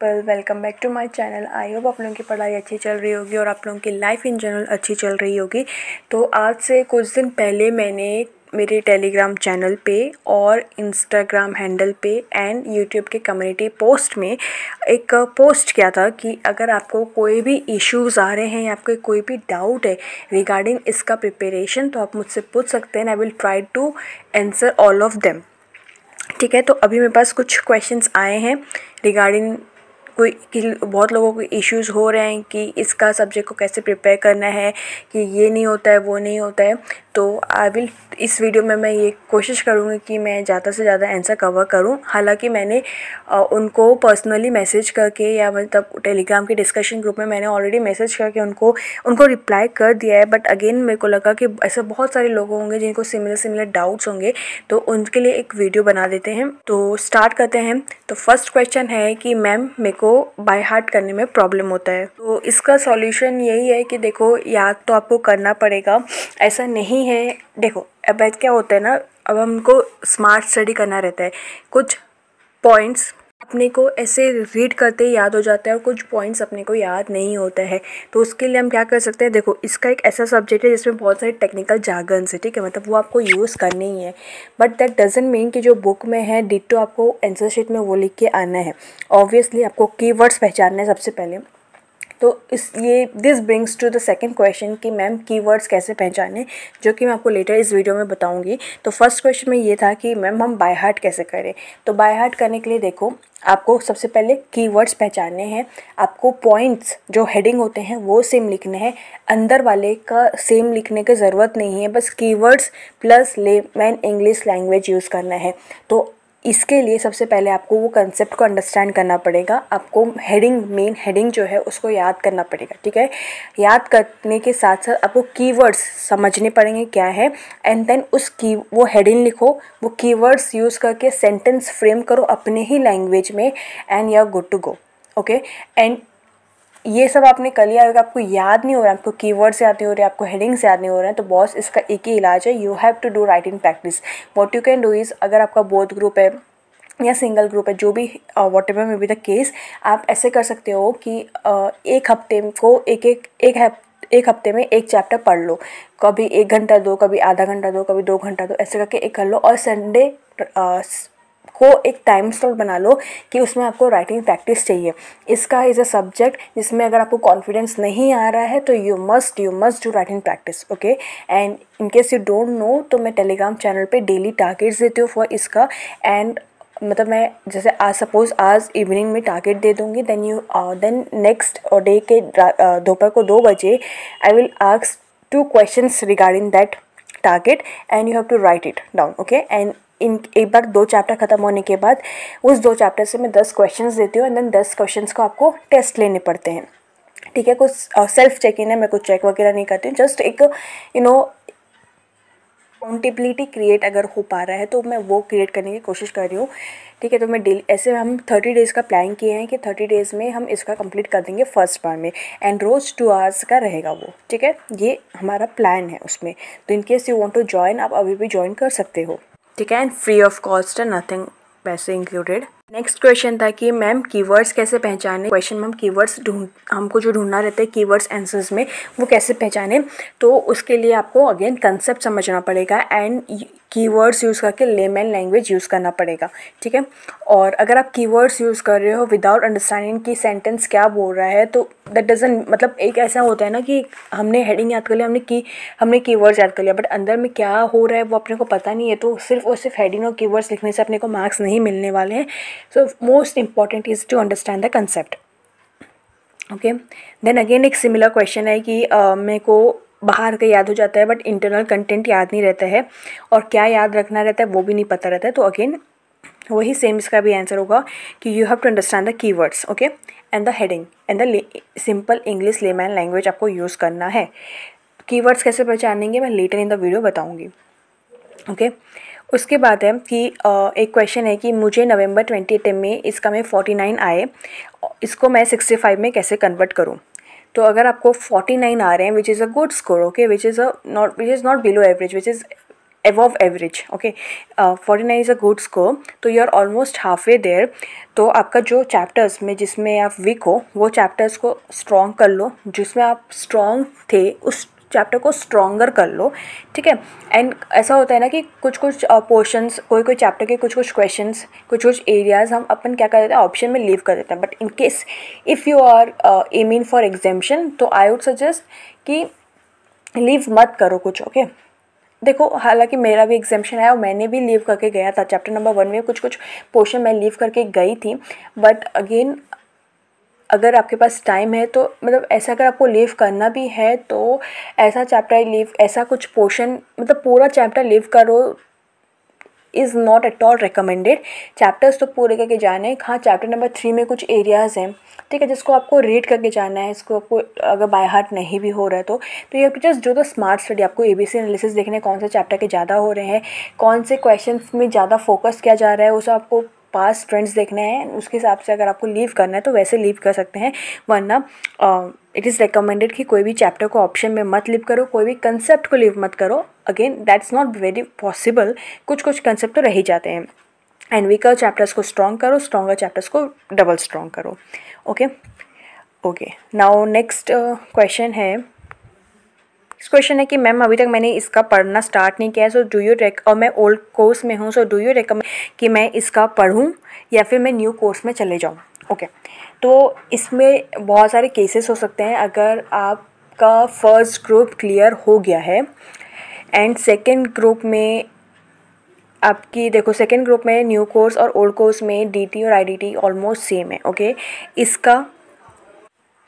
पल welcome back to my channel I hope आप लोगों की पढ़ाई अच्छी चल रही होगी और आप लोगों की लाइफ इन जनरल अच्छी चल रही होगी तो आज से कुछ दिन पहले मैंने मेरे टेलीग्राम चैनल पे और इंस्टाग्राम हैंडल पे एंड यूट्यूब के कम्युनिटी पोस्ट में एक पोस्ट किया था कि अगर आपको कोई भी इश्यूज आ रहे हैं या आपके कोई भी डाउट है रिगार्डिंग इसका प्रिपरेशन तो आप मुझसे पूछ सकते हैं I will try to answer all of them ठीक है तो अभी मेरे पास कुछ क्वेश्चंस आए हैं रिगार्डिंग कोई कि बहुत लोगों को इश्यूज़ हो रहे हैं कि इसका सब्जेक्ट को कैसे प्रिपेयर करना है कि ये नहीं होता है वो नहीं होता है तो आई विल इस वीडियो में मैं ये कोशिश करूँगी कि मैं ज़्यादा से ज़्यादा आंसर कवर करूँ हालांकि मैंने उनको पर्सनली मैसेज करके या मतलब टेलीग्राम के डिस्कशन ग्रुप में मैंने ऑलरेडी मैसेज करके उनको उनको रिप्लाई कर दिया है बट अगेन मेरे को लगा कि ऐसे बहुत सारे लोग होंगे जिनको सिमिलर सिमिलर डाउट्स होंगे तो उनके लिए एक वीडियो बना देते हैं तो स्टार्ट करते हैं तो फर्स्ट क्वेश्चन है कि मैम मेरे को को बाय हार्ट करने में प्रॉब्लम होता है तो इसका सॉल्यूशन यही है कि देखो याद तो आपको करना पड़ेगा ऐसा नहीं है देखो अब क्या होता है ना अब हमको स्मार्ट स्टडी करना रहता है कुछ पॉइंट्स अपने को ऐसे रीड करते ही याद हो जाता है और कुछ पॉइंट्स अपने को याद नहीं होता है तो उसके लिए हम क्या कर सकते हैं देखो इसका एक ऐसा सब्जेक्ट है जिसमें बहुत सारे टेक्निकल जागन्स है ठीक है मतलब वो आपको यूज़ करनी ही है बट दैट डजेंट मीन कि जो बुक में है डिटो आपको एंसर शीट में वो लिख के आना है ऑब्वियसली आपको की पहचानना है सबसे पहले तो इस ये this brings to the second question कि मैम कीवर्ड्स कैसे पहचानें जो कि मैं आपको लेटर इस वीडियो में बताऊंगी तो फर्स्ट क्वेश्चन में ये था कि मैम हम बाय हार्ट कैसे करें तो बाय हार्ट करने के लिए देखो आपको सबसे पहले कीवर्ड्स पहचानने हैं आपको पॉइंट्स जो हेडिंग होते हैं वो सेम लिखने हैं अंदर वाले का सेम लिखने की ज़रूरत नहीं है बस keywords plus layman English language use करना है तो इसके लिए सबसे पहले आपको वो कंसेप्ट को अंडरस्टैंड करना पड़ेगा आपको हेडिंग मेन हेडिंग जो है उसको याद करना पड़ेगा ठीक है याद करने के साथ साथ आपको कीवर्ड्स समझने पड़ेंगे क्या है एंड देन उस की वो हेडिंग लिखो वो कीवर्ड्स यूज़ करके सेंटेंस फ्रेम करो अपने ही लैंग्वेज में and you are good to go okay and ये सब आपने कर लिया अगर आपको याद नहीं हो रहा है आपको कीवर्ड्स याद नहीं हो रहे आपको हेडिंग्स याद नहीं हो रहे हैं तो बॉस इसका एक ही इलाज है you have to do writing practice what you can do is अगर आपका बोथ ग्रुप है या सिंगल ग्रुप है जो भी whatever may be the case आप ऐसे कर सकते हो कि एक हफ्ते को एक एक एक एक हफ्ते में एक चैप्टर पढ़ लो कभी एक घंटा दो कभी आधा घंटा दो कभी दो घंटा दो ऐसे करके एक कर लो और संडे को एक टाइम स्लॉट बना लो कि उसमें आपको राइटिंग प्रैक्टिस चाहिए इसका इज़ अ सब्जेक्ट जिसमें अगर आपको कॉन्फिडेंस नहीं आ रहा है तो you must you must do writing practice okay and in case you don't know तो मैं टेलीग्राम चैनल पे डेली टारगेट्स देती हूँ फॉर इसका एंड मतलब मैं जैसे आज सपोज आज इवनिंग में टारगेट दे दूँगी then you then next day के uh, दोपहर को दो बजे I will ask two questions regarding that target and you have to write it down okay and इन एक बार दो चैप्टर ख़त्म होने के बाद उस दो चैप्टर से मैं दस क्वेश्चंस देती हूँ एंड देन दस क्वेश्चंस को आपको टेस्ट लेने पड़ते हैं ठीक है कुछ सेल्फ चेक इन है मैं कुछ चेक वगैरह नहीं करती हूँ जस्ट एक यू नो अकाउंटेबिलिटी क्रिएट अगर हो पा रहा है तो मैं वो क्रिएट करने की कोशिश कर रही हूँ ठीक है तो मैं डेली ऐसे हम थर्टी डेज़ का प्लान किए हैं कि थर्टी डेज़ में हम इसका कंप्लीट कर देंगे फर्स्ट बार में एंड रोज़ टू आवर्स का रहेगा वो ठीक है ये हमारा प्लान है उसमें तो in case you want to join आप अभी भी ज्वाइन कर सकते हो ठीक है एंड फ्री ऑफ कॉस्ट है नथिंग पैसे इंक्लूडेड नेक्स्ट क्वेश्चन था कि मैम कीवर्ड्स कैसे पहचाने क्वेश्चन मैम कीवर्ड्स ढूंढ हमको जो ढूंढना रहता है कीवर्ड्स आंसर्स में वो कैसे पहचाने तो उसके लिए आपको अगेन कंसेप्ट समझना पड़ेगा एंड कीवर्ड्स यूज़ करके लेमैन लैंग्वेज यूज़ करना पड़ेगा ठीक है और अगर आप कीवर्ड्स यूज़ कर रहे हो विदाउट अंडरस्टैंडिंग कि सेंटेंस क्या बोल रहा है तो दैट डजन मतलब एक ऐसा होता है ना कि हमने हेडिंग याद कर लिया हमने की हमने कीवर्ड्स याद कर लिया बट अंदर में क्या हो रहा है वो अपने को पता नहीं है तो सिर्फ और सिर्फ हेडिंग और कीवर्ड्स लिखने से अपने को मार्क्स नहीं मिलने वाले हैं so most important is to understand the concept okay then again एक सिमिलर क्वेश्चन है कि uh, मेरे को बाहर का याद हो जाता है बट इंटरनल कंटेंट याद नहीं रहता है और क्या याद रखना रहता है वो भी नहीं पता रहता है तो अगेन वही सेम इसका भी आंसर होगा कि you have to understand the keywords okay and the heading and the simple English layman language आपको यूज़ करना है कीवर्ड्स कैसे पहचानेंगे मैं लेटर इन द वीडियो बताऊँगी ओके okay? उसके बाद है कि एक क्वेश्चन है कि मुझे नवंबर ट्वेंटी में इसका मैं फोर्टी नाइन आए इसको मैं सिक्सटी फाइव में कैसे कन्वर्ट करूँ तो अगर आपको फोर्टी नाइन आ रहे हैं which is a good score okay which is a not which is not below average which is above average okay forty nine is a good score तो you are almost half way there तो आपका जो chapters में जिसमें आप week हो वो chapters को स्ट्रॉन्ग कर लो जिसमें आप स्ट्रॉन्ग थे उस चैप्टर को स्ट्रॉगर कर लो ठीक है एंड ऐसा होता है ना कि कुछ कुछ पोर्शंस कोई कोई चैप्टर के कुछ कुछ क्वेश्चंस कुछ कुछ एरियाज़ हम अपन क्या कर देते हैं ऑप्शन में लीव कर देते हैं but in case if you are aiming for examination तो आई वुड सजेस्ट कि लीव मत करो कुछ ओके okay? देखो हालांकि मेरा भी एग्जामेशन है और मैंने भी लीव करके गया था चैप्टर नंबर वन में कुछ कुछ पोर्शन मैं लीव करके गई थी बट अगेन अगर आपके पास टाइम है तो मतलब ऐसा अगर आपको लिव करना भी है तो ऐसा चैप्टर लिव ऐसा कुछ पोर्शन मतलब पूरा चैप्टर लिव करो is not at all recommended chapters तो पूरे करके जाने हैं हाँ चैप्टर नंबर थ्री में कुछ एरियाज़ हैं ठीक है जिसको आपको रीड करके जाना है इसको आपको अगर बाय हार्ट नहीं भी हो रहा है तो तो ये जस्ट जो तो स्मार्ट स्टडी आपको ए बी सी एनालिसिस देखने कौन से चैप्टर के ज़्यादा हो रहे हैं कौन से क्वेश्चन में ज़्यादा फोकस किया जा रहा है उस आपको पास ट्रेंड्स देखने हैं उसके हिसाब से अगर आपको लीव करना है तो वैसे लीव कर सकते हैं वरना इट इज़ रिकमेंडेड कि कोई भी चैप्टर को ऑप्शन में मत लीव करो कोई भी कंसेप्ट को लीव मत करो again that is not very possible कुछ कुछ कंसेप्ट तो रह ही जाते हैं एंड वीकर चैप्टर्स को स्ट्रॉन्ग करो स्ट्रॉगर चैप्टर्स को डबल स्ट्रॉन्ग करो okay okay now next question है नेक्स्ट क्वेश्चन है कि मैम अभी तक मैंने इसका पढ़ना स्टार्ट नहीं किया है सो डू यू रेक और मैं ओल्ड कोर्स में हूँ सो डू यू रेकमेंड कि मैं इसका पढ़ूँ या फिर मैं न्यू कोर्स में चले जाऊँ ओके okay. तो इसमें बहुत सारे केसेस हो सकते हैं अगर आपका फर्स्ट ग्रुप क्लियर हो गया है एंड सेकेंड ग्रुप में आपकी देखो सेकेंड ग्रुप में न्यू कोर्स और ओल्ड कोर्स में डीटी और आईडीटी ऑलमोस्ट सेम है ओके okay? इसका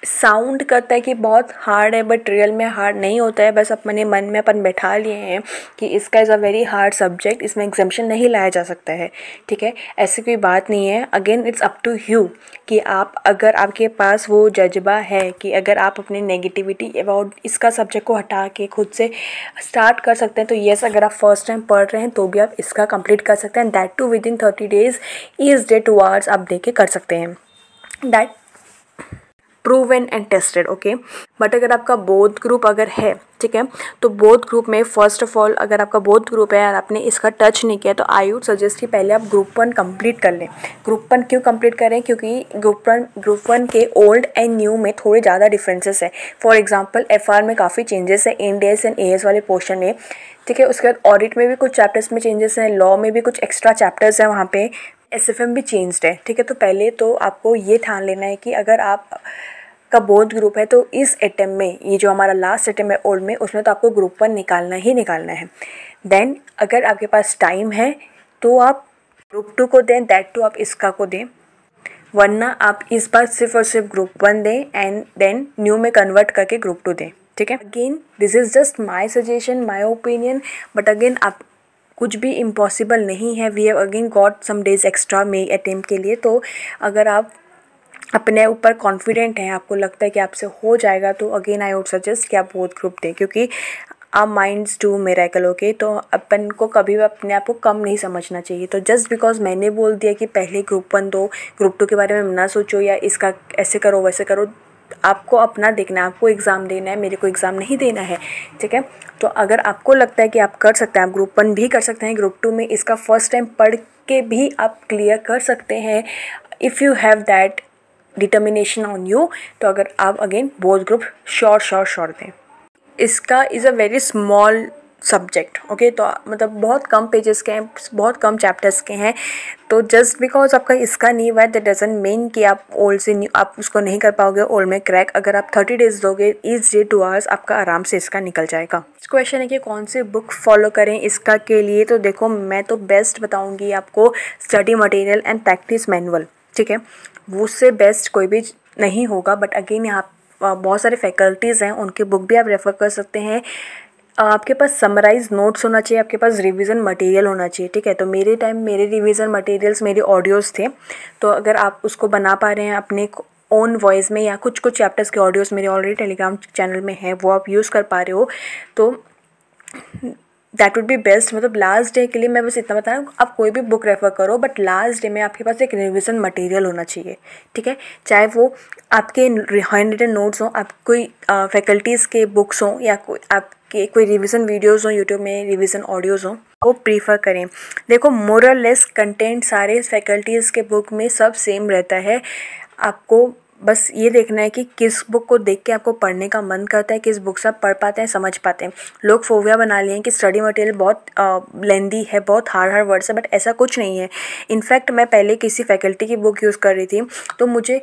साउंड करता है कि बहुत हार्ड है बट रियल में हार्ड नहीं होता है बस अपने मन में अपन बैठा लिए हैं कि इसका is a very hard subject इसमें एग्जामेशन नहीं लाया जा सकता है ठीक है ऐसी कोई बात नहीं है again it's up to you कि आप अगर आपके पास वो जज्बा है कि अगर आप अपने नेगेटिविटी अबाउट इसका सब्जेक्ट को हटा के खुद से स्टार्ट कर सकते हैं तो येस अगर आप फर्स्ट टाइम पढ़ रहे हैं तो भी आप इसका कंप्लीट कर सकते हैं that too within thirty days each day two hours आप दे के कर सकते हैं that proven and tested okay but अगर आपका बोध ग्रुप अगर है ठीक है तो बोध ग्रुप में फर्स्ट ऑफ ऑल अगर आपका बोध ग्रुप है और आपने इसका टच नहीं किया तो आई वुड सजेस्ट कि पहले आप ग्रुप वन कंप्लीट कर लें ग्रुप वन क्यों कंप्लीट करें क्योंकि ग्रुप वन ग्रुप वन के ओल्ड एंड न्यू में थोड़े ज़्यादा डिफरेंसेस है फॉर एग्जाम्पल एफ में काफ़ी चेंजेस है एन डी एंड ए वाले पोर्शन में ठीक है उसके बाद ऑडिट में भी कुछ चैप्टर्स में चेंजेस हैं लॉ में भी कुछ एक्स्ट्रा चैप्टर्स हैं वहाँ पे एस भी चेंज्ड है ठीक है तो पहले तो आपको ये ठान लेना है कि अगर आप का बोध ग्रुप है तो इस अटैम्प में ये जो हमारा लास्ट अटैम्प है ओल्ड में उसमें तो आपको ग्रुप वन निकालना ही निकालना है देन अगर आपके पास टाइम है तो आप ग्रुप टू को दें दैट टू आप इसका को दें वरना आप इस बार सिर्फ और सिर्फ ग्रुप वन दें एंड देन न्यू में कन्वर्ट करके ग्रुप टू दें ठीक है again this is just my suggestion my opinion but again आप कुछ भी इम्पॉसिबल नहीं है we have again got some days extra May attempt के लिए तो अगर आप अपने ऊपर कॉन्फिडेंट हैं आपको लगता है कि आपसे हो जाएगा तो अगेन आई वुड सजेस्ट कि आप बोथ ग्रुप दें क्योंकि our minds do miracle okay तो अपन को कभी भी अपने आप को कम नहीं समझना चाहिए तो जस्ट बिकॉज मैंने बोल दिया कि पहले ग्रुप वन दो ग्रुप टू के बारे में ना सोचो या इसका ऐसे करो वैसे करो आपको अपना देखना है आपको एग्ज़ाम देना है मेरे को एग्ज़ाम नहीं देना है ठीक है तो अगर आपको लगता है कि आप कर सकते हैं आप ग्रुप वन भी कर सकते हैं ग्रुप टू में इसका फर्स्ट टाइम पढ़ के भी आप क्लियर कर सकते हैं if you have that determination on you तो अगर आप again both group sure sure sure दें इसका is a very small subject okay तो मतलब बहुत कम पेजेस के हैं बहुत कम चैप्टर्स के हैं तो जस्ट बिकॉज आपका इसका नहीं हुआ है दैट डजेंट मीन कि आप ओल्ड से न्यू आप उसको नहीं कर पाओगे ओल्ड में क्रैक अगर आप थर्टी डेज दोगे ईच डे टू आवर्स आपका आराम से इसका निकल जाएगा क्वेश्चन है कि कौन सी बुक फॉलो करें इसका के लिए तो देखो मैं तो बेस्ट बताऊँगी आपको study material and practice manual ठीक है उससे बेस्ट कोई भी नहीं होगा बट अगेन यहाँ बहुत सारे फैकल्टीज़ हैं उनकी बुक भी आप रेफ़र कर सकते हैं आपके पास समराइज नोट्स होना चाहिए आपके पास रिवीजन मटेरियल होना चाहिए ठीक है तो मेरे टाइम मेरे रिवीजन मटेरियल्स मेरे ऑडियोज़ थे तो अगर आप उसको बना पा रहे हैं अपने ओन वॉइस में या कुछ कुछ चैप्टर्स के ऑडियोज़ मेरे ऑलरेडी टेलीग्राम चैनल में हैं वो आप यूज़ कर पा रहे हो तो दैट वुड बी बेस्ट मतलब लास्ट डे के लिए मैं बस इतना बता रहा हूँ आप कोई भी बुक रेफ़र करो बट लास्ट डे में आपके पास एक रिविज़न मटेरियल होना चाहिए ठीक है चाहे वो आपके हैंड रिटन नोट्स हों आप कोई फैकल्टीज़ के बुक्स हों या कोई आपके कोई रिविज़न वीडियोज़ हों यूट्यूब में रिविज़न ऑडियोज़ हों वो प्रीफर करें देखो मोरल लेस कंटेंट सारे फैकल्टीज़ के बुक में सब सेम रहता है आपको बस ये देखना है कि किस बुक को देख के आपको पढ़ने का मन करता है किस बुक से आप पढ़ पाते हैं समझ पाते हैं लोग फोविया बना लिए हैं कि स्टडी मटेरियल बहुत लेंदी है बहुत हार्ड हार्ड वर्ड्स है बट ऐसा कुछ नहीं है इनफैक्ट मैं पहले किसी फैकल्टी की बुक यूज़ कर रही थी तो मुझे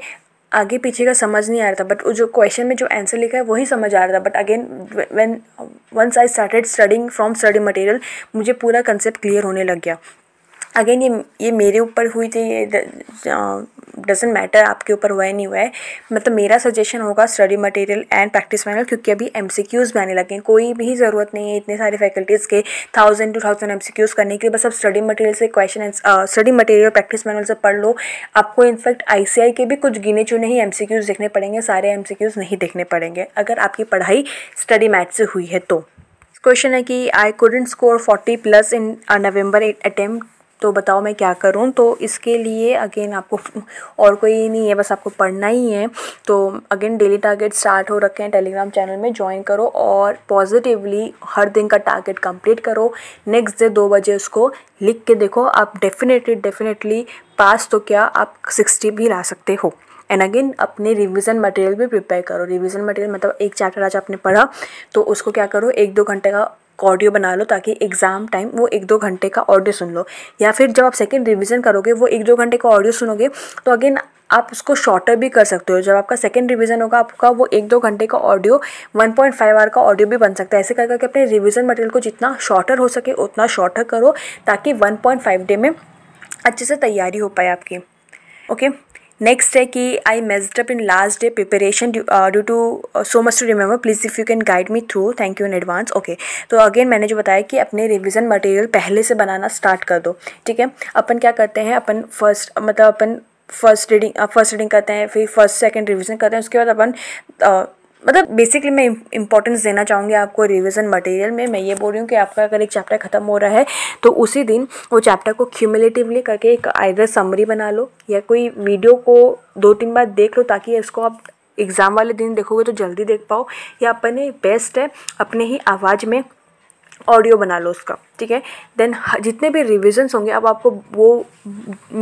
आगे पीछे का समझ नहीं आ रहा था बट जो क्वेश्चन में जो आंसर लिखा है वही समझ आ रहा था but again when once I started studying from study material मुझे पूरा कंसेप्ट क्लियर होने लग गया अगेन ये ये मेरे ऊपर हुई थी ये डजेंट मैटर आपके ऊपर हुआ है नहीं हुआ है मतलब मेरा सजेशन होगा study material and practice manual क्योंकि अभी एम सी क्यूज़ भी आने लगे हैं कोई भी ज़रूरत नहीं है इतने सारे फैकल्टीज़ के thousand two thousand M C Qs करने के लिए बस अब स्टडी मटेरियल से question study material practice manual से पढ़ लो आपको इनफैक्ट आई सी आई के भी कुछ गिने चुने ही एम सी क्यूज़ देखने पड़ेंगे सारे एम सी क्यूज़ नहीं देखने पड़ेंगे अगर आपकी पढ़ाई स्टडी मैथ से हुई है तो क्वेश्चन है कि I couldn't score forty plus in November at attempt तो बताओ मैं क्या करूँ तो इसके लिए अगेन आपको और कोई नहीं है बस आपको पढ़ना ही है तो अगेन डेली टारगेट स्टार्ट हो रखे हैं टेलीग्राम चैनल में ज्वाइन करो और पॉजिटिवली हर दिन का टारगेट कंप्लीट करो नेक्स्ट डे दो बजे उसको लिख के देखो आप डेफिनेटली डेफिनेटली पास तो क्या आप सिक्सटी भी ला सकते हो एंड अगेन अपने रिवीजन मटेरियल भी प्रिपेयर करो रिवीजन मटेरियल मतलब एक चैप्टर आज आपने पढ़ा तो उसको क्या करो एक दो घंटे का ऑडियो बना लो ताकि एग्ज़ाम टाइम वो एक दो घंटे का ऑडियो सुन लो या फिर जब आप सेकेंड रिविज़न करोगे वो एक दो घंटे का ऑडियो सुनोगे तो अगेन आप उसको शॉर्टर भी कर सकते हो जब आपका सेकेंड रिवीजन होगा आपका वो एक दो घंटे का ऑडियो 1.5 पॉइंट आवर का ऑडियो भी बन सकता है ऐसे कर करके अपने रिवीजन मटेरियल को जितना शॉर्टर हो सके उतना शॉर्टर करो ताकि 1.5 डे में अच्छे से तैयारी हो पाए आपकी ओके okay? नेक्स्ट है कि I messed up in last day preparation due to so much to remember please if you can guide me through thank you in advance okay तो अगेन मैंने जो बताया कि अपने रिविज़न मटेरियल पहले से बनाना स्टार्ट कर दो ठीक है अपन क्या करते हैं अपन फर्स्ट मतलब अपन फर्स्ट रीडिंग फर्स्ट रीडिंग करते हैं फिर फर्स्ट सेकेंड रिविजन करते हैं उसके बाद अपन uh, मतलब बेसिकली मैं इंपॉर्टेंस देना चाहूँगी आपको रिविज़न मटेरियल में मैं ये बोल रही हूँ कि आपका अगर एक चैप्टर ख़त्म हो रहा है तो उसी दिन वो चैप्टर को क्यूमुलेटिवली करके एक आइदर समरी बना लो या कोई वीडियो को दो तीन बार देख लो ताकि इसको आप एग्ज़ाम वाले दिन देखोगे तो जल्दी देख पाओ या अपने बेस्ट है अपने ही आवाज़ में ऑडियो बना लो उसका ठीक है देन जितने भी रिविजन्स होंगे अब आपको वो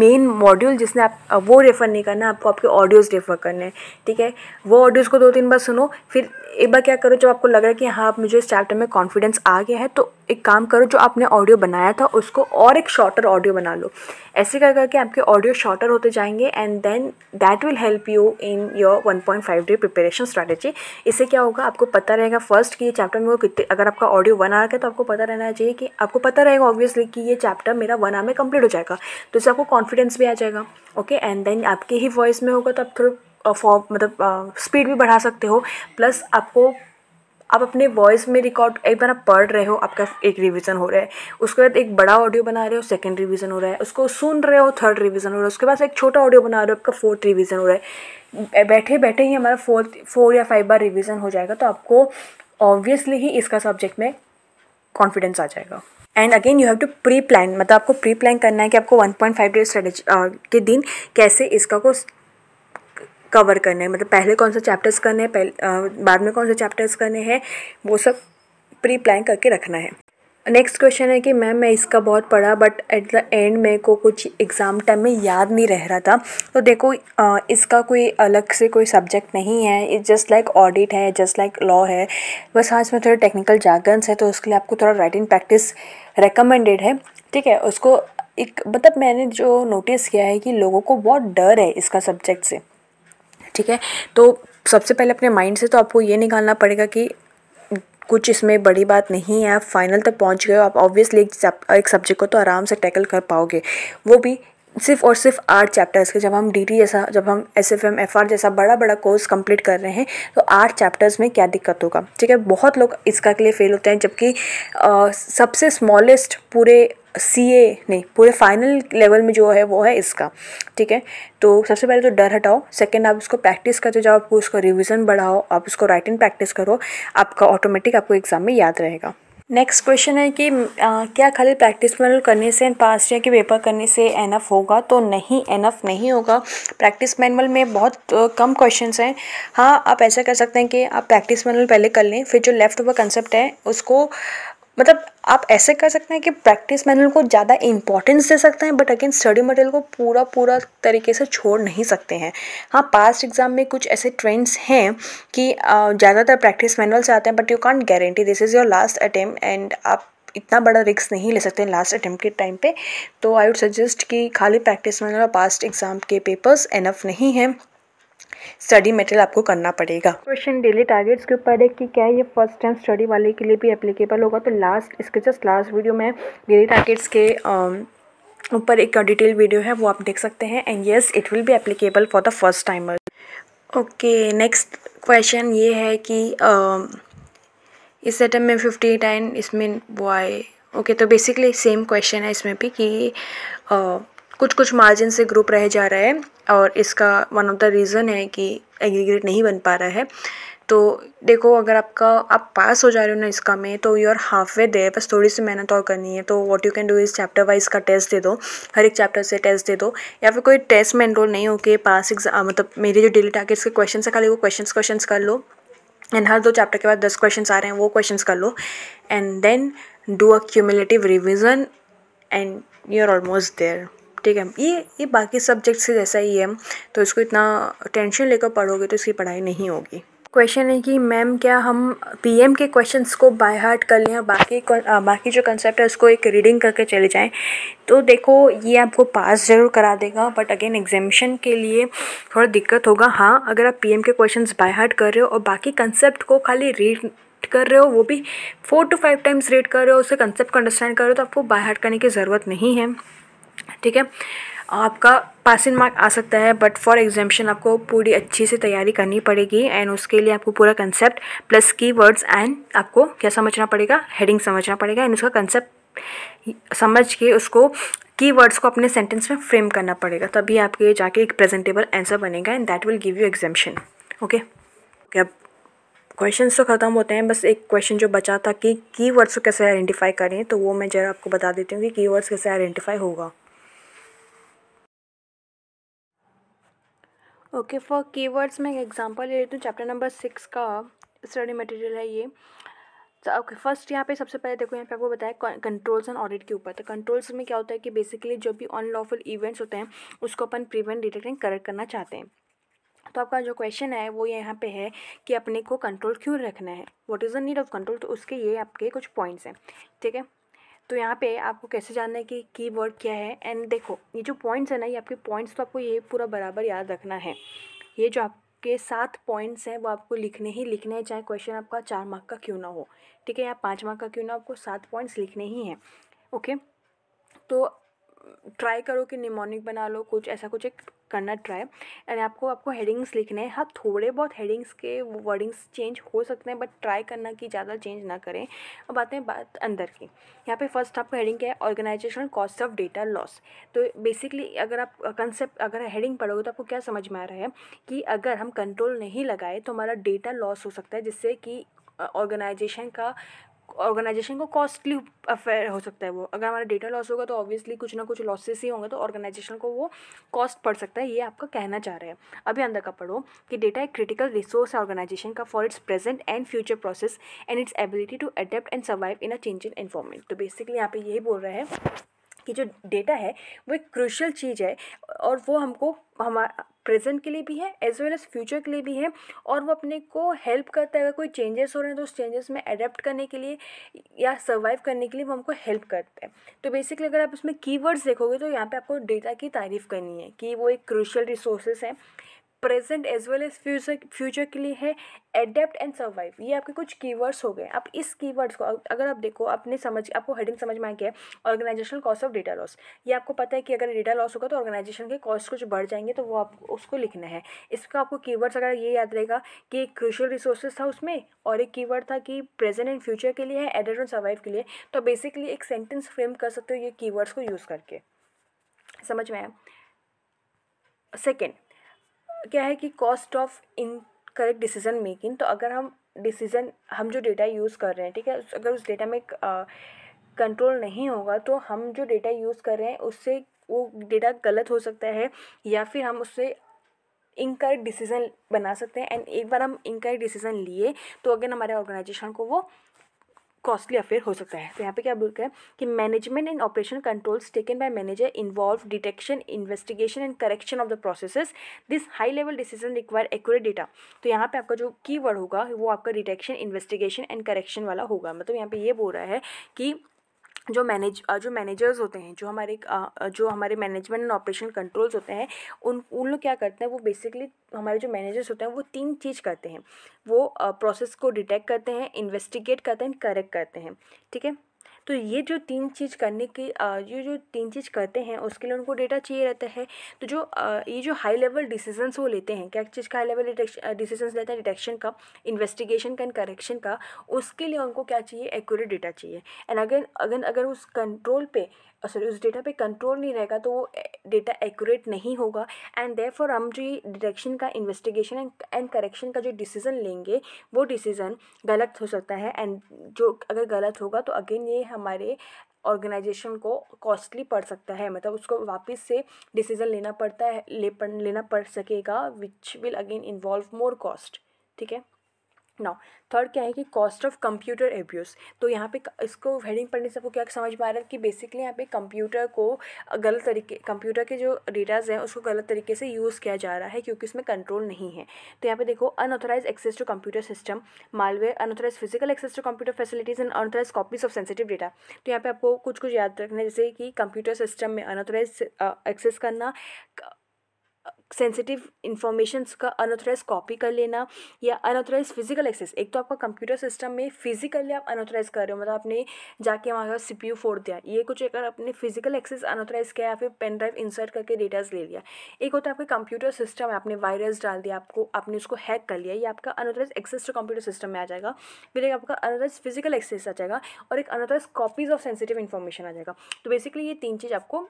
मेन मॉड्यूल जिसने आप वो रेफ़र नहीं करना आपको आपके ऑडियोज़ रेफ़र करने हैं ठीक है वो ऑडियोज़ को दो तीन बार सुनो फिर एक बार क्या करो जब आपको लग रहा है कि हाँ आप मुझे इस चैप्टर में कॉन्फिडेंस आ गया है तो एक काम करो जो आपने ऑडियो बनाया था उसको और एक शॉर्टर ऑडियो बना लो ऐसे कर करके आपके ऑडियो शॉर्टर होते जाएंगे and then that will help you in your 1.5 day preparation strategy इससे क्या होगा आपको पता रहेगा फर्स्ट कि ये चैप्टर में वो कितने अगर आपका ऑडियो वन आवर का तो आपको पता रहना चाहिए कि आपको पता रहेगा ऑब्वियसली कि ये चैप्टर मेरा वन आर में कंप्लीट हो जाएगा तो इससे आपको कॉन्फिडेंस भी आ जाएगा ओके एंड देन आपके ही वॉइस में होगा तो आप थोड़ा फॉर्म मतलब स्पीड भी बढ़ा सकते हो प्लस आपको आप अपने वॉइस में रिकॉर्ड एक बार आप पढ़ रहे हो आपका एक रिवीजन हो रहा है उसके बाद एक बड़ा ऑडियो बना रहे हो सेकंड रिवीजन हो रहा है उसको सुन रहे हो थर्ड रिवीजन हो रहा है उसके बाद एक छोटा ऑडियो बना रहे हो आपका फोर्थ रिवीजन हो रहा है बैठे बैठे ही हमारा फोर्थ फोर या फाइव बार रिविज़न हो जाएगा तो आपको ऑब्वियसली ही इसका सब्जेक्ट में कॉन्फिडेंस आ जाएगा and again you have to pre plan मतलब आपको प्री प्लान करना है कि आपको वन पॉइंट फाइव डेज के दिन कैसे इसका को कवर करने हैं मतलब पहले कौन से चैप्टर्स करने हैं पहले बाद में कौन से चैप्टर्स करने हैं वो सब प्री प्लान करके रखना है नेक्स्ट क्वेश्चन है कि मैम मैं इसका बहुत पढ़ा बट एट द एंड मेरे को कुछ एग्ज़ाम टाइम में याद नहीं रह रहा था तो देखो इसका कोई अलग से कोई सब्जेक्ट नहीं है इट जस्ट लाइक ऑडिट है जस्ट लाइक लॉ है बस हाँ इसमें थोड़ा टेक्निकल जागन्स है तो उसके लिए आपको थोड़ा राइटिंग प्रैक्टिस रिकमेंडेड है ठीक है उसको एक मतलब मैंने जो नोटिस किया है कि लोगों को बहुत डर है इसका सब्जेक्ट से ठीक है तो सबसे पहले अपने माइंड से तो आपको ये निकालना पड़ेगा कि कुछ इसमें बड़ी बात नहीं है आप फाइनल तक पहुंच गए हो आप ऑब्वियसली एक सब्जेक्ट को तो आराम से टैकल कर पाओगे वो भी सिर्फ और सिर्फ आठ चैप्टर्स के जब हम डीटी जैसा जब हम S F M F R जैसा बड़ा बड़ा कोर्स कंप्लीट कर रहे हैं तो आठ चैप्टर्स में क्या दिक्कत होगा ठीक है बहुत लोग इसका के लिए फेल होते हैं जबकि सबसे स्मॉलेस्ट पूरे सी ए नहीं पूरे फाइनल लेवल में जो है वो है इसका ठीक है तो सबसे पहले तो डर हटाओ सेकेंड आप इसको प्रैक्टिस करते जाओ आपको उसका रिविज़न बढ़ाओ आप उसको राइटिंग प्रैक्टिस करो आपका ऑटोमेटिक आपको एग्ज़ाम में याद रहेगा नेक्स्ट क्वेश्चन है कि आ, क्या खाली प्रैक्टिस मैनुअल करने से पास या के पेपर करने से एनफ होगा तो नहीं एनफ नहीं होगा प्रैक्टिस मैनुअल में बहुत तो कम क्वेश्चंस हैं हाँ आप ऐसा कर सकते हैं कि आप प्रैक्टिस मैनुअल पहले कर लें फिर जो लेफ्ट ओवर कंसेप्ट है उसको मतलब आप ऐसे कर सकते हैं कि प्रैक्टिस मैनुअल को ज़्यादा इंपॉर्टेंस दे सकते हैं बट अगेन स्टडी मटेरियल को पूरा पूरा तरीके से छोड़ नहीं सकते हैं हाँ पास्ट एग्ज़ाम में कुछ ऐसे ट्रेंड्स हैं कि ज़्यादातर प्रैक्टिस मैनुअल से आते हैं but you can't guarantee this is your last attempt and आप इतना बड़ा रिक्स नहीं ले सकते लास्ट अटैम्प्ट के टाइम पे तो आई वुड सजेस्ट कि खाली प्रैक्टिस मैनुअल और पास्ट एग्ज़ाम के पेपर्स एनफ नहीं हैं स्टडी मटेरियल आपको करना पड़ेगा क्वेश्चन डेली टारगेट्स के ऊपर है कि क्या ये फर्स्ट टाइम स्टडी वाले के लिए भी एप्लीकेबल होगा तो लास्ट इसके जस्ट लास्ट वीडियो में डेली टारगेट्स के um, ऊपर एक डिटेल वीडियो है वो आप देख सकते हैं एंड येस इट विल भी applicable for the first timer okay next question ये है कि uh, इस आइटम में फिफ्टी टाइन इसमें वो आए ओके तो बेसिकली सेम क्वेश्चन है इसमें भी कि uh, कुछ कुछ मार्जिन से ग्रुप रह जा रहा है और इसका वन ऑफ द रीज़न है कि एग्रीग्रेट नहीं बन पा रहा है तो देखो अगर आपका आप पास हो जा रहे हो ना इसका में तो you are half way there बस थोड़ी सी मेहनत और करनी है तो व्हाट यू कैन डू इस चैप्टर वाइज का टेस्ट दे दो हर एक चैप्टर से टेस्ट दे दो या फिर कोई टेस्ट में एनरोल नहीं हो के पास एग्जाम मतलब मेरे जो डेली टारगेट्स के क्वेश्चन है खाली वो क्वेश्चन क्वेश्चन कर लो एंड हर दो चैप्टर के बाद दस क्वेश्चन आ रहे हैं वो क्वेश्चन कर लो and then do a cumulative revision and you are almost there ठीक है ये ये बाकी सब्जेक्ट्स से जैसा ही है तो इसको इतना टेंशन लेकर पढ़ोगे तो इसकी पढ़ाई नहीं होगी क्वेश्चन है कि मैम क्या हम पीएम के क्वेश्चंस को बाय हार्ट कर लें और बाकी आ, बाकी जो कंसेप्ट है उसको एक रीडिंग करके चले जाएं तो देखो ये आपको पास ज़रूर करा देगा बट अगेन एग्जामिशन के लिए थोड़ा दिक्कत होगा हाँ अगर आप पीएम के क्वेश्चंस बाय हार्ट कर रहे हो और बाकी कंसेप्ट को खाली रीड कर रहे हो वो भी four two five times read कर रहे हो उसके कंसेप्ट को अंडरस्टैंड कर रहे हो तो आपको बाय हार्ट करने की ज़रूरत नहीं है ठीक है आपका पासिंग मार्क आ सकता है बट फॉर एग्जामेशन आपको पूरी अच्छी से तैयारी करनी पड़ेगी एंड उसके लिए आपको पूरा concept plus keywords and आपको क्या समझना पड़ेगा हेडिंग समझना पड़ेगा एंड उसका कंसेप्ट समझ के उसको की वर्ड्स को अपने सेंटेंस में फ्रेम करना पड़ेगा तभी आपके जाके एक प्रेजेंटेबल आंसर बनेगा and that will give you examination okay अब क्वेश्चन तो ख़त्म होते हैं बस एक क्वेश्चन जो बचा था कि की वर्ड्स को कैसे आइडेंटिफाई करें तो वो मैं जरा आपको बता देती हूँ कि की वर्ड्स कैसे आइडेंटिफाई होगा ओके फॉर कीवर्ड्स में एक एग्जांपल ले लेती हूँ चैप्टर नंबर सिक्स का स्टडी मटेरियल है ये ओके फर्स्ट यहाँ पे सबसे पहले देखो यहाँ पे आपको बताया कंट्रोल्स एंड ऑडिट के ऊपर तो कंट्रोल्स में क्या होता है कि बेसिकली जो भी अनलॉफुल इवेंट्स होते हैं उसको अपन प्रिवेंट डिटेक्टिंग करेक्ट करना चाहते हैं तो आपका जो क्वेश्चन है वो यहाँ पे है कि अपने को कंट्रोल क्यों रखना है what is the need of control तो उसके ये आपके कुछ पॉइंट्स हैं ठीक है तो यहाँ पे आपको कैसे जानना है कि की वर्ड क्या है एंड देखो ये जो पॉइंट्स है ना ये आपके पॉइंट्स तो आपको ये पूरा बराबर याद रखना है ये जो आपके सात पॉइंट्स हैं वो आपको लिखने ही लिखने हैं चाहे क्वेश्चन आपका चार मार्क का क्यों ना हो ठीक है या पाँच मार्क का क्यों ना आपको सात पॉइंट्स लिखने ही हैं ओके तो ट्राई करो कि निमोनिक बना लो कुछ ऐसा कुछ एक करना ट्राई एंड आपको आपको हेडिंग्स लिखने हैं हाँ थोड़े बहुत हेडिंग्स के वर्डिंग्स चेंज हो सकते हैं बट ट्राई करना कि ज़्यादा चेंज ना करें अब आते हैं बात अंदर की यहाँ पे फर्स्ट आपको हेडिंग क्या है organisation cost of data loss तो बेसिकली अगर आप कंसेप्ट अगर हेडिंग पढ़ोगे तो आपको क्या समझ में आ रहा है कि अगर हम कंट्रोल नहीं लगाए तो हमारा डेटा लॉस हो सकता है जिससे कि ऑर्गेनाइजेशन का ऑर्गेनाइजेशन को कॉस्टली अफेयर हो सकता है वो अगर हमारा डेटा लॉस होगा तो ऑब्वियसली कुछ ना कुछ लॉसेस ही होंगे तो ऑर्गेनाइजेशन को वो कॉस्ट पड़ सकता है ये आपका कहना चाह रहे हैं अभी अंदर का पढ़ो कि डेटा एक क्रिटिकल रिसोर्स है ऑर्गेनाइजेशन का for its present and future process and its ability to adapt and survive in a change in environment तो बेसिकली यहाँ पे यही बोल रहा है कि जो डेटा है वो एक क्रूशल चीज़ है और वो हमको हमारा प्रेजेंट के लिए भी है एज वेल एज़ फ्यूचर के लिए भी है और वो अपने को हेल्प करता है अगर कोई चेंजेस हो रहे हैं तो उस चेंजेस में अडेप्ट करने के लिए या सर्वाइव करने के लिए वो हमको हेल्प करता है तो बेसिकली अगर आप उसमें कीवर्ड्स देखोगे तो यहाँ पे आपको डेटा की तारीफ़ करनी है कि वो एक क्रूशल रिसोर्सेस है present as well as future future के लिए है एडेप्ट एंड सर्वाइव ये आपके कुछ कीवर्ड्स हो गए आप इस कीवर्ड्स को अगर आप देखो आपने समझ आपको हेडिंग समझ में आ गया organisational cost of data loss ये आपको पता है कि अगर डेटा लॉस होगा तो ऑर्गेनाइजेशन के कॉस्ट कुछ बढ़ जाएंगे तो वो आप उसको लिखना है इसका आपको कीवर्ड्स अगर ये याद रहेगा कि एक क्रिशियल रिसोर्सेज था उसमें और एक कीवर्ड था कि प्रेजेंट एंड फ्यूचर के लिए है एडेप्ट एंड सर्वाइव के लिए तो बेसिकली एक सेंटेंस फ्रेम कर सकते हो ये कीवर्ड्स को यूज़ करके समझ में आया सेकेंड क्या है कि cost of incorrect decision making तो अगर हम डिसीजन हम जो डेटा यूज़ कर रहे हैं ठीक है अगर उस डेटा में कंट्रोल नहीं होगा तो हम जो डेटा यूज़ कर रहे हैं उससे वो डेटा गलत हो सकता है या फिर हम उससे इनकरेक्ट डिसीज़न बना सकते हैं एंड एक बार हम इनकरेक्ट डिसीज़न लिए तो अगेन हमारे ऑर्गेनाइजेशन को वो कॉस्टली अफेयर हो सकता है तो यहाँ पे क्या बोल रहा है कि management and operation controls taken by manager involve detection investigation and correction of the processes this high level decision require accurate data तो यहाँ पे आपका जो कीवर्ड होगा वो आपका डिटेक्शन इन्वेस्टिगेशन एंड करेक्शन वाला होगा मतलब यहाँ पे ये बोल रहा है कि जो मैनेज जो मैनेजर्स होते हैं जो हमारे जो हमारे मैनेजमेंट एंड ऑपरेशन कंट्रोल्स होते हैं उन उन लोग क्या करते हैं वो बेसिकली हमारे जो मैनेजर्स होते हैं वो तीन चीज़ करते हैं वो प्रोसेस को डिटेक्ट करते हैं इन्वेस्टिगेट करते हैं करेक्ट करते हैं ठीक है तो ये जो तीन चीज़ करने की ये जो तीन चीज़ करते हैं उसके लिए उनको डेटा चाहिए रहता है तो जो ये जो हाई लेवल डिसीजंस वो लेते हैं क्या चीज़ का हाई लेवल डिसीजंस लेते हैं डिटेक्शन का इन्वेस्टिगेशन का एंड करेक्शन का उसके लिए उनको क्या चाहिए एक्यूरेट डेटा चाहिए एंड अगेन अगेन अगर उस कंट्रोल पे सॉरी उस डेटा पे कंट्रोल नहीं रहेगा तो वो डेटा एक्यूरेट नहीं होगा एंड देर फॉर हम जो डिटेक्शन का इन्वेस्टिगेशन एंड करेक्शन का जो डिसीज़न लेंगे वो डिसीज़न गलत हो सकता है एंड जो अगर गलत होगा तो अगेन ये हमारे ऑर्गेनाइजेशन को कॉस्टली पड़ सकता है मतलब उसको वापस से डिसीज़न लेना पड़ता है ले पड़ लेना पड़ सकेगा which will again involve more cost ठीक है नाउ थर्ड क्या है कि कॉस्ट ऑफ कंप्यूटर एब्यूज़ तो यहाँ पे इसको हेडिंग पढ़ने से आपको क्या समझ में आ रहा है कि बेसिकली यहाँ पे कंप्यूटर को गलत तरीके कंप्यूटर के जो डेटाज हैं उसको गलत तरीके से यूज़ किया जा रहा है क्योंकि उसमें कंट्रोल नहीं है तो यहाँ पे देखो unauthorised access to computer system malware unauthorised physical access to computer facilities and unauthorised copies of sensitive data तो यहाँ पे आपको कुछ कुछ याद रखना है जैसे कि कंप्यूटर सिस्टम में अनऑथोराइज एक्सेस करना सेंसिटिव इन्फॉर्मेशन का अनऑथराइज कॉपी कर लेना या अनऑथोराइज फिजिकल एक्सेस एक तो आपका कंप्यूटर सिस्टम में फिजिकली आप अनऑथराइज कर रहे हो मतलब आपने जाके वहाँ का सी फोड़ दिया ये कुछ अगर आपने फिजिकल एक्सेस अनऑथोराइज किया या फिर पेन ड्राइव इंसर्ट करके डेटाज ले लिया एक होता है आपके कंप्यूटर सिस्टम है आपने वायरस डाल दिया आपको आपने उसको हैक कर लिया ये आपका unauthorized access to computer system में आ जाएगा फिर एक आपका अनऑथराइज फिजिकल एक्सेस आ जाएगा और एक unauthorized copies of sensitive information आ जाएगा तो बेसिकली ये तीन चीज़ आपको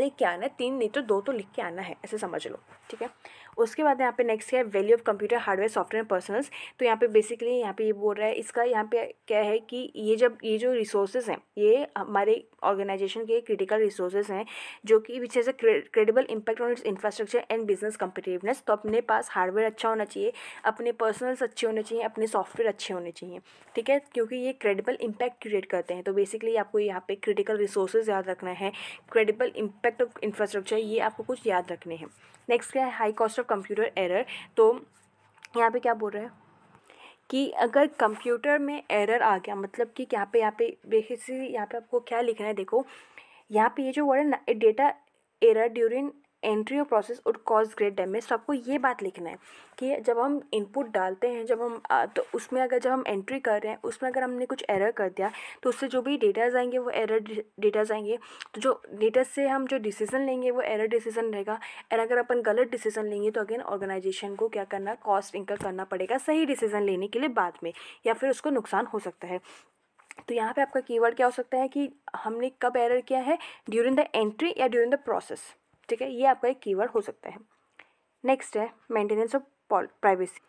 लेके आना है तीन नहीं तो दो तो लिख के आना है ऐसे समझ लो ठीक है उसके बाद यहाँ पे नेक्स्ट है value of computer hardware software personnels तो यहाँ पे बेसिकली यहाँ पे ये बोल रहा है इसका यहाँ पे क्या है कि ये जब ये जो रिसोर्सेज हैं ये हमारे ऑर्गेनाइजेशन के क्रिटिकल रिसोर्सेज हैं जो कि which has a credible impact on its infrastructure and business competitiveness तो अपने पास हार्डवेयर अच्छा होना चाहिए अपने पर्सनल्स अच्छे होने चाहिए अपने सॉफ्टवेयर अच्छे होने चाहिए ठीक है क्योंकि ये क्रेडिबल इम्पैक्ट क्रिएट करते हैं तो बेसिकली आपको यहाँ पे क्रिटिकल रिसोर्सेज याद रखना है क्रेडिबल इम्पैक्ट ऑफ इंफ्रास्ट्रक्चर ये आपको कुछ याद रखने हैं नेक्स्ट क्या है high cost of computer error तो यहाँ पे क्या बोल रहे हैं कि अगर कंप्यूटर में एरर आ गया मतलब कि यहाँ पे यहाँ पे बेसिकली यहाँ पे आपको क्या लिखना है देखो यहाँ पे ये जो वर्ड है ना डेटा एरर ड्यूरिंग एंट्री और process would cause great damage तो आपको ये बात लिखना है कि जब हम इनपुट डालते हैं जब हम तो उसमें अगर जब हम एंट्री कर रहे हैं उसमें अगर हमने कुछ एरर कर दिया तो उससे जो भी डेटाज आएंगे वो एरर डेटाज आएंगे तो जो डेटा से हम जो डिसीजन लेंगे वो एरर डिसीजन रहेगा एंड अगर अपन गलत डिसीजन लेंगे तो अगेन ऑर्गेनाइजेशन को क्या करना कॉस्ट इनकर करना पड़ेगा सही डिसीजन लेने के लिए बाद में या फिर उसको नुकसान हो सकता है तो यहाँ पे आपका कीवर्ड क्या हो सकता है कि हमने कब एरर किया है ड्यूरिंग द एंट्री या ड्यूरिंग द प्रोसेस ठीक है ये आपका एक कीवर्ड हो सकता है नेक्स्ट है मेंटेनेंस ऑफ प्राइवेसी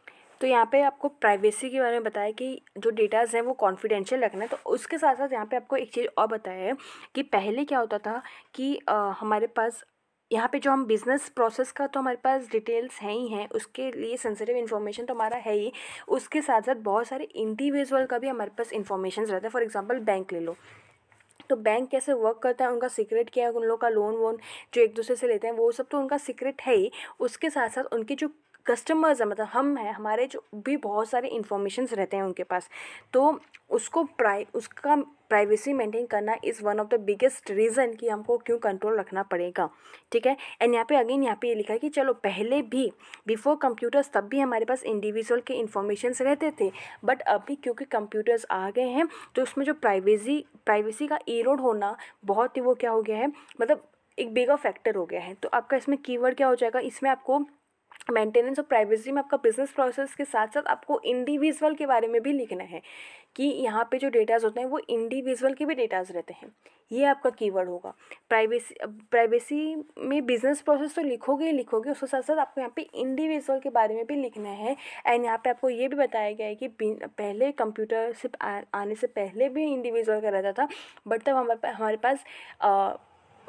तो यहाँ पे आपको प्राइवेसी के बारे में बताया कि जो डेटाज़ हैं वो कॉन्फिडेंशियल रखना है तो उसके साथ साथ यहाँ पे आपको एक चीज़ और बताया है कि पहले क्या होता था कि आ, हमारे पास यहाँ पे जो हम बिज़नेस प्रोसेस का तो हमारे पास डिटेल्स हैं ही हैं उसके लिए सेंसिटिव इन्फॉर्मेशन तो हमारा है ही उसके साथ साथ बहुत सारे इंडिविजुअल का भी हमारे पास इन्फॉर्मेशन रहता है फॉर एग्जाम्पल बैंक ले लो तो बैंक कैसे वर्क करता है उनका सीक्रेट क्या है उन लोग का लोन वोन जो एक दूसरे से लेते हैं वो सब तो उनका सीक्रेट है ही उसके साथ साथ उनकी जो कस्टमर्स हैं मतलब हम हैं हमारे जो भी बहुत सारे इन्फॉर्मेशंस रहते हैं उनके पास तो उसको प्राइ उसका प्राइवेसी मेंटेन करना is one of the biggest reason कि हमको क्यों कंट्रोल रखना पड़ेगा ठीक है एंड यहाँ पे अगेन यहाँ पे ये लिखा है कि चलो पहले भी बिफोर कंप्यूटर्स तब भी हमारे पास इंडिविजुअल के इन्फॉर्मेशंस रहते थे बट अभी क्योंकि कंप्यूटर्स आ गए हैं तो उसमें जो प्राइवेसी प्राइवेसी का इरोड होना बहुत ही वो क्या हो गया है मतलब एक बेगा फैक्टर हो गया है तो आपका इसमें कीवर्ड क्या हो जाएगा इसमें आपको मेंटेनेंस और प्राइवेसी में आपका बिजनेस प्रोसेस के साथ साथ आपको इंडिविजुअल के बारे में भी लिखना है कि यहाँ पे जो डेटाज होते हैं वो इंडिविजुअल के भी डेटाज रहते हैं ये आपका कीवर्ड होगा प्राइवेसी प्राइवेसी में बिजनेस प्रोसेस तो लिखोगे ही लिखोगे उसके साथ साथ आपको यहाँ पे इंडिविजुअल के बारे में भी लिखना है एंड यहाँ पे आपको ये भी बताया गया है कि पहले कंप्यूटर सिर्फ आने से पहले भी इंडिविजुअल का रहता था बट तब हमारे हमारे पास आ,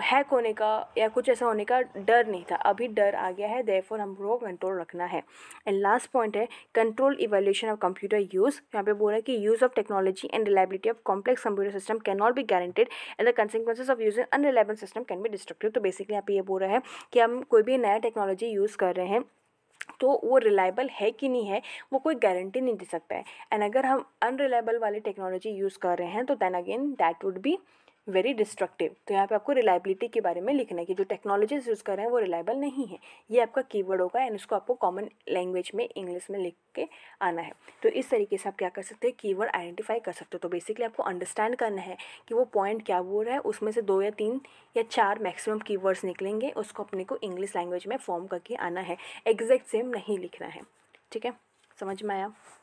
हैक होने का या कुछ ऐसा होने का डर नहीं था अभी डर आ गया है देयरफॉर हमको कंट्रोल रखना है एंड लास्ट पॉइंट है control evolution of computer use यहाँ पे बोल है कि use of technology and reliability of complex computer system can not be guaranteed and the consequences of using unreliable system can भी डिस्ट्रक्टिव तो बेसिकली यहाँ पे ये बोल रहा है कि हम कोई भी नया टेक्नोलॉजी यूज़ कर रहे हैं तो वो रिलायबल है कि नहीं है वो कोई गारंटी नहीं दे सकता है एंड अगर हम अनरिलायबल वाली टेक्नोलॉजी यूज़ कर रहे हैं तो then again that would be very destructive तो यहाँ पे आपको रिलायबिलिटी के बारे में लिखना है कि जो टेक्नोलॉजीज यूज़ कर रहे हैं वो रिलायबल नहीं है ये आपका कीवर्ड होगा एंड उसको आपको कॉमन लैंग्वेज में इंग्लिश में लिख के आना है तो इस तरीके से आप क्या कर सकते हैं कीवर्ड आइडेंटिफाई कर सकते हो तो बेसिकली आपको अंडरस्टैंड करना है कि वो पॉइंट क्या बोल रहा है उसमें से दो या तीन या चार मैक्सिमम कीवर्ड्स निकलेंगे उसको अपने को इंग्लिश लैंग्वेज में फॉर्म करके आना है एग्जैक्ट सेम नहीं लिखना है ठीक है समझ में आया